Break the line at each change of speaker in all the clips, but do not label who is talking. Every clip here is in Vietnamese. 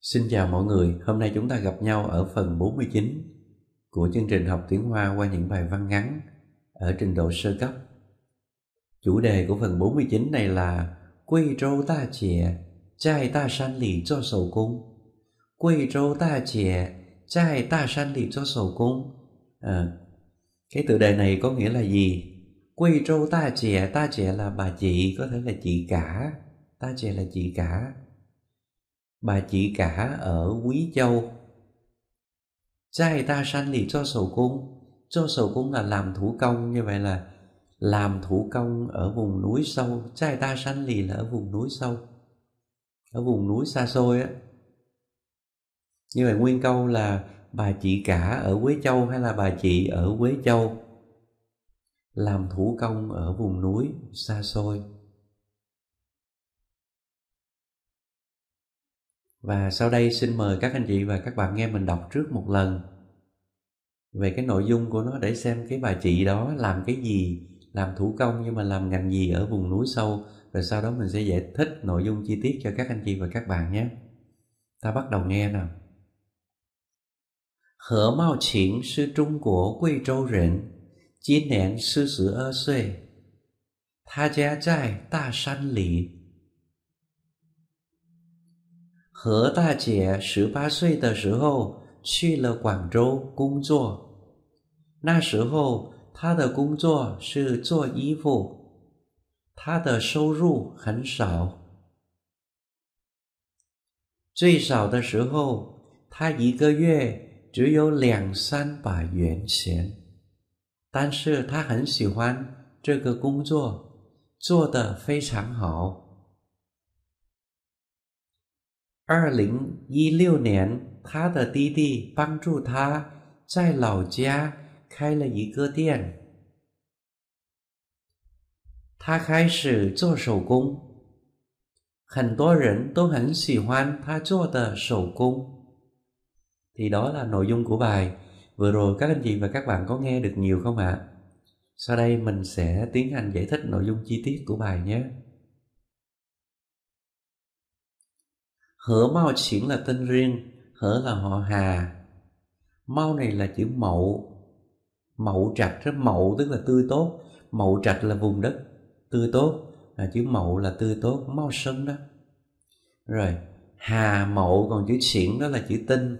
Xin chào mọi người, hôm nay chúng ta gặp nhau ở phần 49 của chương trình học tiếng Hoa qua những bài văn ngắn ở trình độ sơ cấp. Chủ đề của phần 49 này là Quy Châu Ta Chìa, Trai Ta San Lì Cho Sầu Cung. Quy Châu Ta Chìa, Trai Ta San Lì Cho Sầu Cung. À, cái tựa đề này có nghĩa là gì? Quy Châu Ta Chìa, Ta Chìa là bà chị, có thể là chị cả. Ta Chìa là chị cả bà chị cả ở Quý Châu. Trai ta sanh thì cho sầu cung, cho sầu cung là làm thủ công như vậy là làm thủ công ở vùng núi sâu, trai ta sanh thì là ở vùng núi sâu. Ở vùng núi xa xôi á. Như vậy nguyên câu là bà chị cả ở Quế Châu hay là bà chị ở Quế Châu làm thủ công ở vùng núi xa xôi và sau đây xin mời các anh chị và các bạn nghe mình đọc trước một lần về cái nội dung của nó để xem cái bà chị đó làm cái gì làm thủ công nhưng mà làm ngành gì ở vùng núi sâu rồi sau đó mình sẽ giải thích nội dung chi tiết cho các anh chị và các bạn nhé ta bắt đầu nghe nào Hở Mao Chỉnh sư Trung Quốc Quy Châu Rỉnh, Chín Nén sư Sư Ơ Xuê. Tha Gia Trai Đa San Lý 何大姐十八岁的时候去了广州工作，那时候她的工作是做衣服，她的收入很少，最少的时候她一个月只有两三百元钱，但是她很喜欢这个工作，做的非常好。二零一六年，他的弟弟帮助他在老家开了一个店。他开始做手工，很多人都很喜欢他做的手工。Thì đó là nội dung của bài. Vừa rồi các anh chị và các bạn có nghe được nhiều không ạ? Sau đây mình sẽ tiến hành giải thích nội dung chi tiết của bài nhé. Hứa mau Triển là tên riêng Hở là họ Hà mau này là chữ Mậu Mậu trạch rất Mậu tức là tươi tốt Mậu trạch là vùng đất tươi tốt là Chữ Mậu là tươi tốt Mau sân đó Rồi Hà Mậu còn chữ Triển đó là chữ Tinh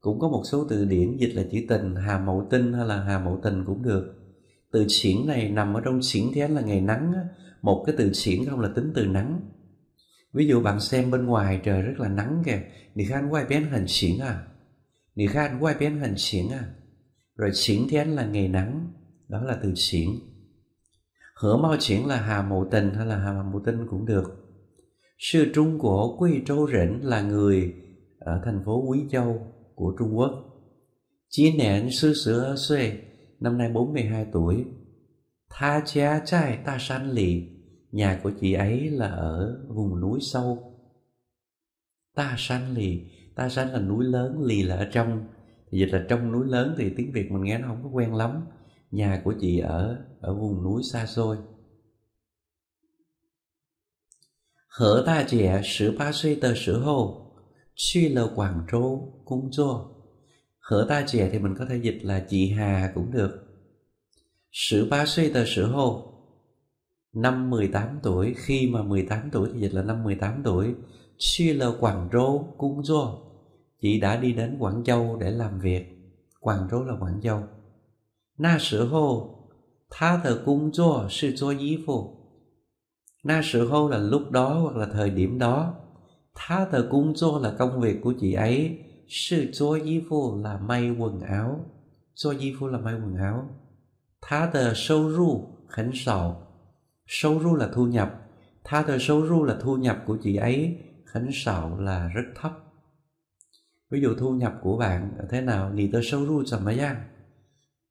Cũng có một số từ điển dịch là chữ Tình Hà Mậu Tinh hay là Hà Mậu Tình cũng được Từ Triển này nằm ở trong Triển thế là ngày nắng Một cái từ Triển không là tính từ nắng Ví dụ bạn xem bên ngoài trời rất là nắng kìa, thì anh quay biến hình xỉn à. Thì anh quay biến hình xỉn à. Rồi xỉn thì anh là ngày nắng, đó là từ xỉn. Hở mau xỉn là hà mộ tình hay là hà mộ tinh cũng được. Sư Trung của Quy Châu Rỉnh là người ở thành phố Quý Châu của Trung Quốc. Chí nén sư sữa xuê, năm nay 42 tuổi. Tha cha trai ta san lì Nhà của chị ấy là ở vùng núi sâu Ta San Lì Ta San là núi lớn, Lì là ở trong thì Dịch là trong núi lớn thì tiếng Việt mình nghe nó không có quen lắm Nhà của chị ở ở vùng núi xa xôi Hở ta trẻ 18 suy tờ sử hồ Suy lờ Quảng Châu cung chô Hở ta trẻ thì mình có thể dịch là chị Hà cũng được Sử ba suy tờ sử hồ năm 18 tuổi khi mà 18 tuổi thì dịch là năm 18 tuổi She là Quảng Rô Cung Dô chị đã đi đến Quảng Châu để làm việc Quảng Rô là Quảng Châu Na sử hô Tha thờ cung dô sư dô yí phụ Na sử hô là lúc đó hoặc là thời điểm đó Tha thờ cung dô là công việc của chị ấy Sư dô yí phụ là may quần áo Dô yí phụ là may quần áo Tha thờ sâu ru khánh sầu 收入 là thu nhập. Tha là thu nhập của chị ấy, khánh sạo là rất thấp. Ví dụ thu nhập của bạn thế nào? Nì tới sâu ru chầm mấy giang?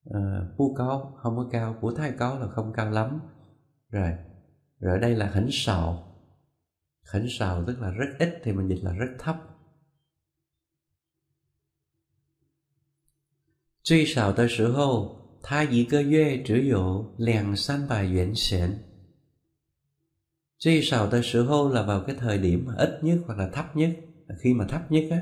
Ờ, Pu có không có cao. của thai có là không cao lắm. Rồi, rồi đây là khánh sạo. Khánh sạo tức là rất ít thì mình dịch là rất thấp. Truy sạo tới sự hô, tha dĩ cơ duê trữ dụ, lèn san bài duyện xịn suy sầu tại sự hô là vào cái thời điểm ít nhất hoặc là thấp nhất khi mà thấp nhất á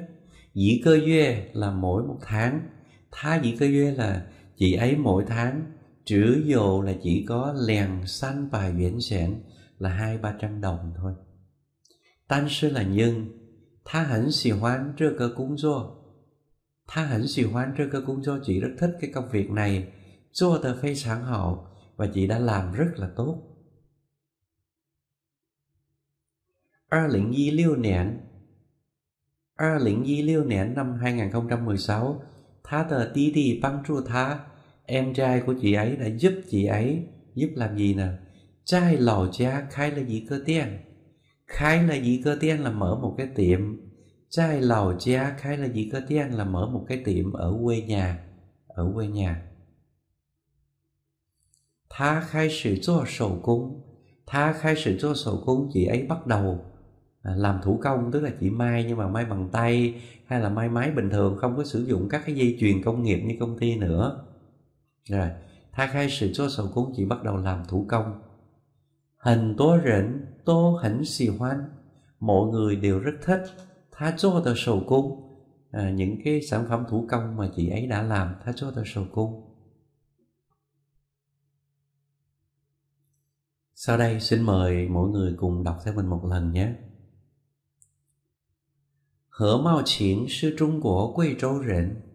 dĩ cơ duyên là mỗi một tháng tha dĩ cơ duyên là chị ấy mỗi tháng trữ dồ là chỉ có lèn xanh và duyễn sẻn là hai ba trăm đồng thôi tan sư là nhân tha hẳn xì hoan trưa cơ cúng do tha hẳn xì hoan trưa cơ cúng do chị rất thích cái công việc này do tờ phê sản hậu và chị đã làm rất là tốt 二零一六年，二零一六年 năm 2016, Tata Didi Bangchutha, em trai của chị ấy đã giúp chị ấy, giúp làm gì nè? Trai lò cha khai là gì cơ tiên? Khai là gì cơ tiên là mở một cái tiệm. Trai lò cha khai là gì cơ tiên là mở một cái tiệm ở quê nhà, ở quê nhà. Tha khai sự cho sổ cung Tha khai sự cho sổ cung chị ấy bắt đầu À, làm thủ công tức là chỉ may nhưng mà may bằng tay hay là may máy bình thường không có sử dụng các cái dây chuyền công nghiệp như công ty nữa rồi Tha khai sự cho sầu cũng chỉ bắt đầu làm thủ công Hình tố rỉnh Tô hỉnh xì hoan Mọi người đều rất thích Tha cho tờ sầu cung à, Những cái sản phẩm thủ công mà chị ấy đã làm Tha cho tờ sầu cung Sau đây xin mời mỗi người cùng đọc theo mình một lần nhé 何茂琴是中国贵州人，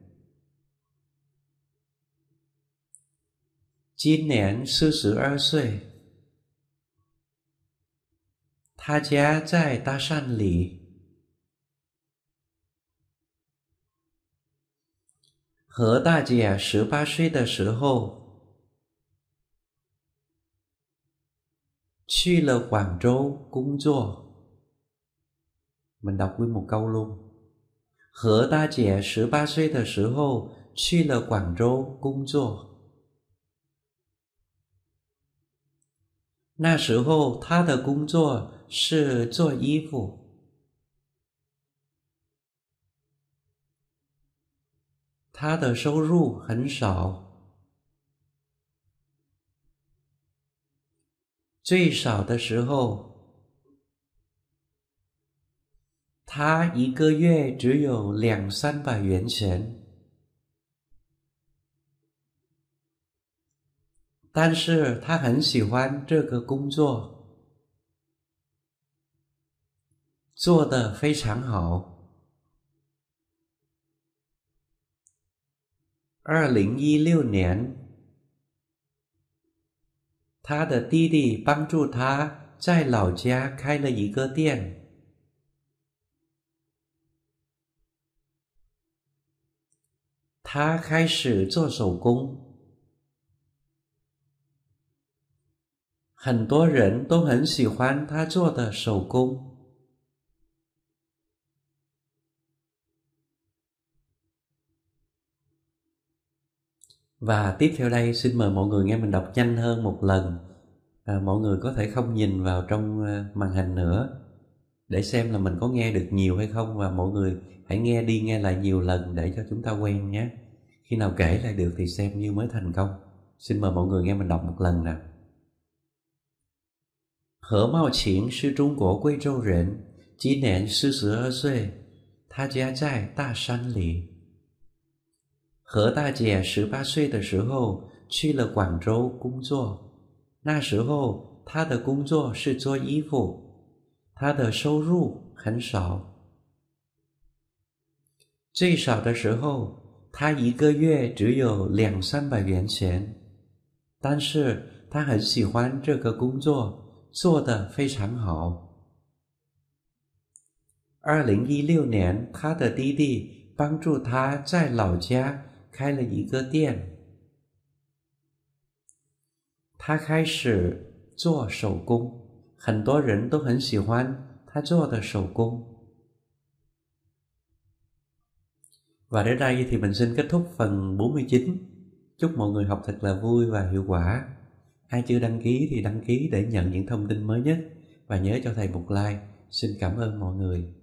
今年四十二岁，他家在大山里。何大姐十八岁的时候去了广州工作。问到规模高喽。何大姐十八岁的时候去了广州工作，那时候她的工作是做衣服，她的收入很少，最少的时候。他一个月只有两三百元钱，但是他很喜欢这个工作，做的非常好。二零一六年，他的弟弟帮助他在老家开了一个店。他开始做手工。很多人都很喜欢他做的手工。Và tiếp theo đây xin mời mọi người nghe mình đọc nhanh hơn một lần. À, mọi người có thể không nhìn vào trong à, màn hình nữa để xem là mình có nghe được nhiều hay không và mọi người hãy nghe đi nghe lại nhiều lần để cho chúng ta quen nhé. Khi nào kể lại được thì xem như mới thành công. Xin mời mọi người nghe mình đọc một lần nào. Hở Mao Chiến sư Trung Quốc Quê Châu Rện, chỉ nén sư sư ơ xuê, tha gia trại ta san lì. Hở Đại 姐十八岁的时候去了广州工作，那时候她的工作是做衣服，她的收入很少，最少的时候他一个月只有两三百元钱，但是他很喜欢这个工作，做得非常好。二零一六年，他的弟弟帮助他在老家开了一个店，他开始做手工，很多人都很喜欢他做的手工。Và đến đây thì mình xin kết thúc phần 49. Chúc mọi người học thật là vui và hiệu quả. Ai chưa đăng ký thì đăng ký để nhận những thông tin mới nhất và nhớ cho thầy một like. Xin cảm ơn mọi người.